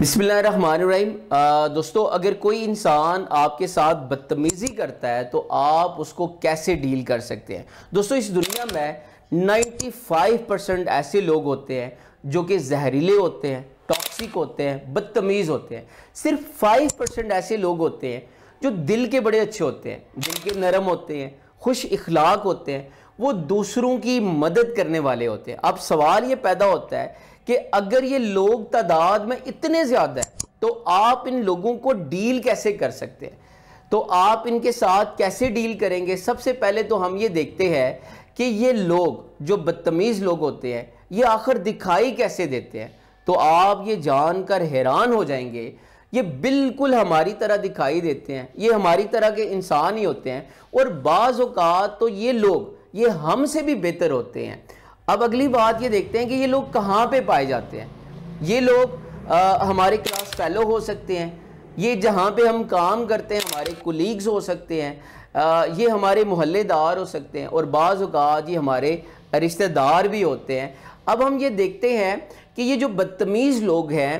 بسم اللہ الرحمن الرحیم دوستو اگر کوئی انسان آپ کے ساتھ بدتمیزی کرتا ہے تو آپ اس کو کیسے ڈیل کر سکتے ہیں دوستو اس دنیا میں نائنٹی فائیو ایسے لوگ ہوتے ہیں جو کہ زہریلے ہوتے ہیں ٹاکسک ہوتے ہیں بدتمیز ہوتے ہیں صرف فائیو پرسنٹ ایسے لوگ ہوتے ہیں جو دل کے بڑے اچھے ہوتے ہیں دل کے نرم ہوتے ہیں خوش اخلاق ہوتے ہیں وہ دوسروں کی مدد کرنے والے ہوتے ہیں اب سوال یہ پیدا ہوتا ہے کہ اگر یہ لوگ تعداد میں اتنے زیادہ ہیں تو آپ ان لوگوں کو ڈیل کیسے کر سکتے ہیں تو آپ ان کے ساتھ کیسے ڈیل کریں گے سب سے پہلے تو ہم یہ دیکھتے ہیں کہ یہ لوگ جو بدتمیز لوگ ہوتے ہیں یہ آخر دکھائی کیسے دیتے ہیں تو آپ یہ جان کر حیران ہو جائیں گے یہ بالکل ہماری طرح دکھائی دیتے ہیں یہ ہماری طرح کے انسان ہی ہوتے ہیں اور بعض اوقات تو یہ لوگ یہ ہم سے بھی بہتر ہوتے ہیں اب اگلی بات یہ دیکھتے ہیں کہ یہ لوگ کہاں پہ پائے جاتے ہیں یہ لوگ ہمارے کلاس فیلو ہو سکتے ہیں یہ جہاں پہ ہم کام کرتے ہیں ہمارے کولیگز ہو سکتے ہیں یہ ہمارے محلے دار ہو سکتے ہیں اور بعض اوقات یہ ہمارے رشتہ دار بھی ہوتے ہیں اب ہم یہ دیکھتے ہیں کہ یہ جو بدتمیز لوگ ہیں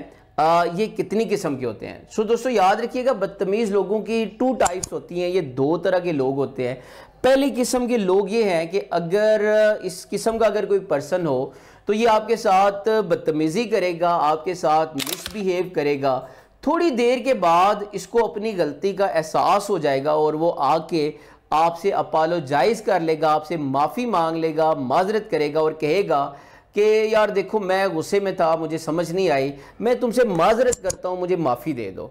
یہ کتنی قسم کے ہوتے ہیں سو دوستو یاد رکھیے گا بدتمیز لوگوں کی ٹو ٹائپس ہوتی ہیں یہ دو طرح کے لوگ ہوتے ہیں پہلی قسم کے لوگ یہ ہیں کہ اگر اس قسم کا اگر کوئی پرسن ہو تو یہ آپ کے ساتھ بدتمیزی کرے گا آپ کے ساتھ مس بیہیو کرے گا تھوڑی دیر کے بعد اس کو اپنی غلطی کا احساس ہو جائے گا اور وہ آ کے آپ سے اپالو جائز کر لے گا آپ سے معافی مانگ لے گا معذرت کرے گا اور کہے گا کہ یار دیکھو میں غصے میں تھا مجھے سمجھ نہیں آئی میں تم سے معذرت کرتا ہوں مجھے معافی دے دو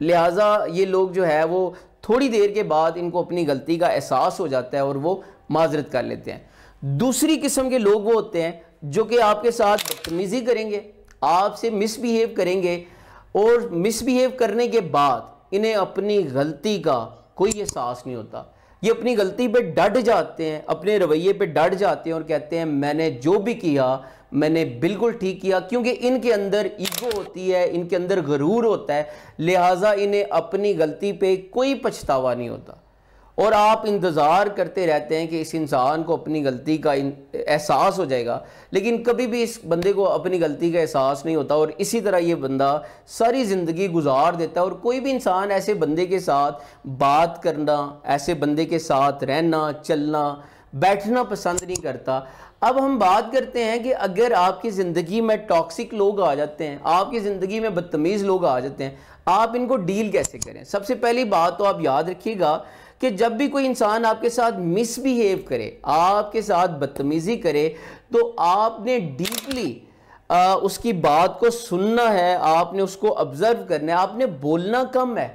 لہٰذا یہ لوگ جو ہے وہ تھوڑی دیر کے بعد ان کو اپنی غلطی کا احساس ہو جاتا ہے اور وہ معذرت کر لیتے ہیں دوسری قسم کے لوگ وہ ہوتے ہیں جو کہ آپ کے ساتھ بدتمیزی کریں گے آپ سے مس بیہیو کریں گے اور مس بیہیو کرنے کے بعد انہیں اپنی غلطی کا کوئی احساس نہیں ہوتا یہ اپنی غلطی پہ ڈٹ جاتے ہیں اپنے رویے پہ ڈٹ جاتے ہیں اور کہتے ہیں میں نے جو بھی کیا میں نے بالکل ٹھیک کیا کیونکہ ان کے اندر ایگو ہوتی ہے ان کے اندر غرور ہوتا ہے لہٰذا انہیں اپنی غلطی پہ کوئی پچھتاوا نہیں ہوتا اور آپ انتظار کرتے رہتے ہیں کہ اس انسان کو اپنی غلطی کا احساس ہو جائے گا لیکن کبھی بھی اس بندے کو اپنی غلطی کا احساس نہیں ہوتا اور اسی طرح یہ بندہ ساری زندگی گزار دیتا ہے اور کوئی بھی انسان ایسے بندے کے ساتھ بات کرنا ایسے بندے کے ساتھ رہنا چلنا بیٹھنا پسند نہیں کرتا اب ہم بات کرتے ہیں کہ اگر آپ کی زندگی میں ٹاکسک لوگ آ جاتے ہیں آپ کی زندگی میں بدتمیز لوگ آ جاتے ہیں آپ ان کو ڈیل کیسے کریں سب سے پہلی بات تو آپ یاد رکھیے گا کہ جب بھی کوئی انسان آپ کے ساتھ مس بیہیو کرے آپ کے ساتھ بدتمیزی کرے تو آپ نے ڈیپلی اس کی بات کو سننا ہے آپ نے اس کو ابزرو کرنا ہے آپ نے بولنا کم ہے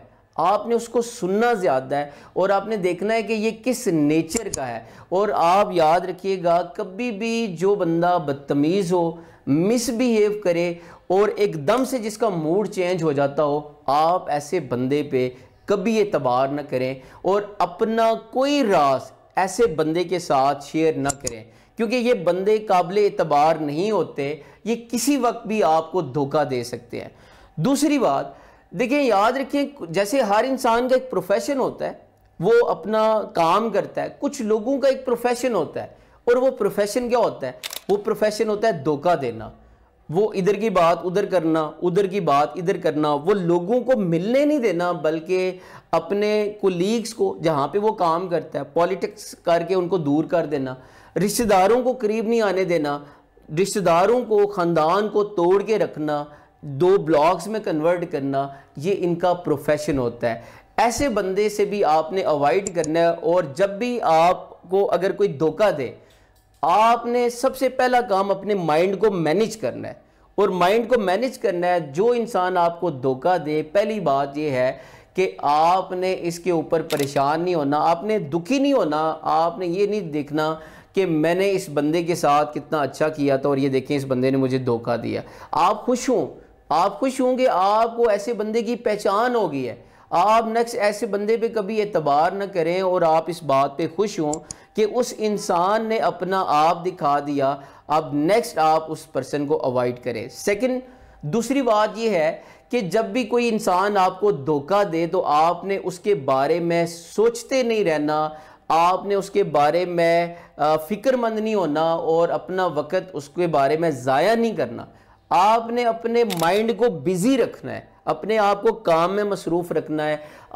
آپ نے اس کو سننا زیادہ ہے اور آپ نے دیکھنا ہے کہ یہ کس نیچر کا ہے اور آپ یاد رکھیے گا کبھی بھی جو بندہ بدتمیز ہو مس بیہیو کرے اور ایک دم سے جس کا موڈ چینج ہو جاتا ہو آپ ایسے بندے پہ کبھی اعتبار نہ کریں اور اپنا کوئی راز ایسے بندے کے ساتھ شیئر نہ کریں کیونکہ یہ بندے قابل اعتبار نہیں ہوتے یہ کسی وقت بھی آپ کو دھوکہ دے سکتے ہیں دوسری بات دیکھیں یاد رکھیں جیسے ہر انسان کا ایک پروفیشن ہوتا ہے وہ اپنا کام کرتا ہے کچھ لوگوں کا ایک پروفیشن ہوتا ہے اور وہ پروفیشن کیا ہوتا ہے وہ پروفیشن ہوتا ہے دھوکہ دینا وہ ادھر کی بات ادھر کرنا ادھر کی بات ادھر کرنا وہ لوگوں کو ملنے نہیں دینا بلکہ اپنے کولیگز کو جہاں پہ وہ کام کرتا ہے پولیٹکس کر کے ان کو دور کر دینا رشتہ داروں کو قریب نہیں آنے دینا رشتہ داروں کو خاندان کو توڑ کے رکھنا دو بلاگز میں کنورٹ کرنا یہ ان کا پروفیشن ہوتا ہے ایسے بندے سے بھی آپ نے اوائڈ کرنا ہے اور جب بھی آپ کو اگر کوئی دھوکہ دے آپ نے سب سے پہلا کام اپنے مائنڈ کو مینج کرنا ہے اور مائنڈ کو مینج کرنا ہے جو انسان آپ کو دھوکہ دے پہلی بات یہ ہے کہ آپ نے اس کے اوپر پریشان نہیں ہونا آپ نے دکھی نہیں ہونا آپ نے یہ نہیں دیکھنا کہ میں نے اس بندے کے ساتھ کتنا اچھا کیا تھا اور یہ دیکھیں اس بندے نے مجھے دھوکہ دیا آپ خوش ہوں آپ خوش ہوں کہ آپ کو ایسے بندے کی پہچان ہو گئی ہے آپ نیکس ایسے بندے پہ کبھی اعتبار نہ کریں اور آپ اس بات پہ خوش ہوں کہ اس انسان نے اپنا آپ دکھا دیا اب نیکسٹ آپ اس پرسن کو اوائڈ کریں سیکنڈ دوسری بات یہ ہے کہ جب بھی کوئی انسان آپ کو دھوکہ دے تو آپ نے اس کے بارے میں سوچتے نہیں رہنا آپ نے اس کے بارے میں فکر مند نہیں ہونا اور اپنا وقت اس کے بارے میں ضائع نہیں کرنا آپ نے اپنے مائنڈ کو بزی رکھنا ہے اپنے آپ کو کام میں مصروف رکھنا ہے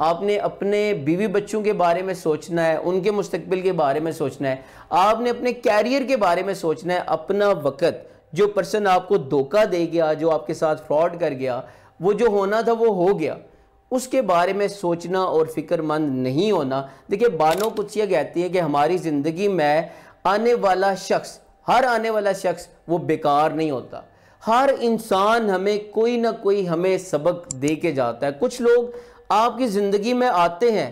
آپ نے اپنے بیوی بچوں کے بارے میں سوچنا ہے ان کے مستقبل کے بارے میں سوچنا ہے آپ نے اپنے کیریئر کے بارے میں سوچنا ہے اپنا وقت جو پرسن آپ کو دھوکہ دے گیا جو آپ کے ساتھ فراڈ کر گیا وہ جو ہونا تھا وہ ہو گیا اس کے بارے میں سوچنا اور فکر مند نہیں ہونا دیکھیں بانو کچھ یہ کہتی ہے کہ ہماری زندگی میں آنے والا شخص ہر آنے والا شخص وہ بیکار نہیں ہوتا ہر انسان ہمیں کوئی نہ کوئی ہمیں سبق دے کے جاتا ہے کچھ لوگ آپ کی زندگی میں آتے ہیں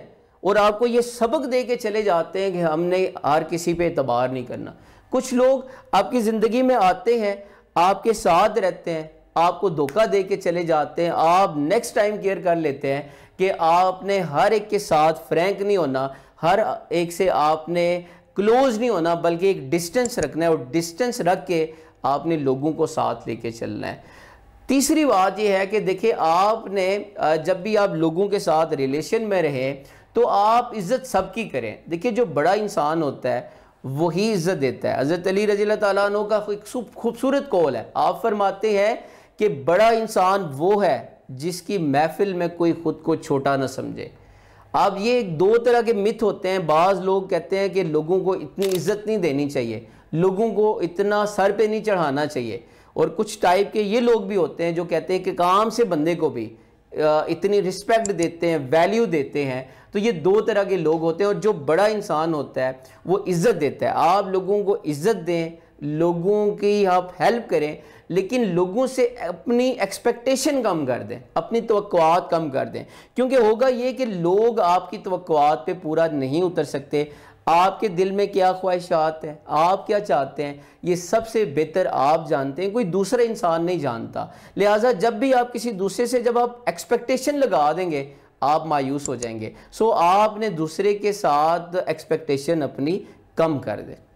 اور آپ کو یہ سبق دے کے چلے جاتے ہیں کہ ہم نے ہر کسی پہ اعتبار نہیں کرنا کچھ لوگ آپ کی زندگی میں آتے ہیں آپ کے ساتھ رہتے ہیں آپ کو دھوکہ دے کے چلے جاتے ہیں آپ نیکسٹ ٹائم کیئر کر لیتے ہیں کہ آپ نے ہر ایک کے ساتھ فرینک نہیں ہونا ہر ایک سے آپ نے کلوز نہیں ہونا بلکہ ایک ڈسٹنس رکھنا ہے اور ڈسٹنس رکھ کے آپ نے لوگوں کو ساتھ لے کے چلنا ہے تیسری بات یہ ہے کہ دیکھیں آپ نے جب بھی آپ لوگوں کے ساتھ ریلیشن میں رہیں تو آپ عزت سب کی کریں دیکھیں جو بڑا انسان ہوتا ہے وہی عزت دیتا ہے حضرت علی رضی اللہ تعالیٰ عنہ کا ایک خوبصورت قول ہے آپ فرماتے ہیں کہ بڑا انسان وہ ہے جس کی محفل میں کوئی خود کو چھوٹا نہ سمجھے آپ یہ دو طرح کے مت ہوتے ہیں بعض لوگ کہتے ہیں کہ لوگوں کو اتنی عزت نہیں دینی چاہیے لوگوں کو اتنا سر پہ نہیں چڑھانا چاہیے اور کچھ ٹائپ کے یہ لوگ بھی ہوتے ہیں جو کہتے ہیں کہ کام سے بندے کو بھی اتنی رسپیکٹ دیتے ہیں ویلیو دیتے ہیں تو یہ دو طرح کے لوگ ہوتے ہیں اور جو بڑا انسان ہوتا ہے وہ عزت دیتا ہے آپ لوگوں کو عزت دیں لوگوں کی آپ ہیلپ کریں لیکن لوگوں سے اپنی ایکسپیکٹیشن کم کر دیں اپنی توقعات کم کر دیں کیونکہ ہوگا یہ کہ لوگ آپ کی توقعات پہ پورا نہیں اتر سکتے آپ کے دل میں کیا خواہشات ہیں آپ کیا چاہتے ہیں یہ سب سے بہتر آپ جانتے ہیں کوئی دوسرا انسان نہیں جانتا لہٰذا جب بھی آپ کسی دوسرے سے جب آپ ایکسپیکٹیشن لگا دیں گے آپ مایوس ہو جائیں گے سو آپ نے دوسرے کے ساتھ ایکسپیکٹیشن اپنی کم کر دیں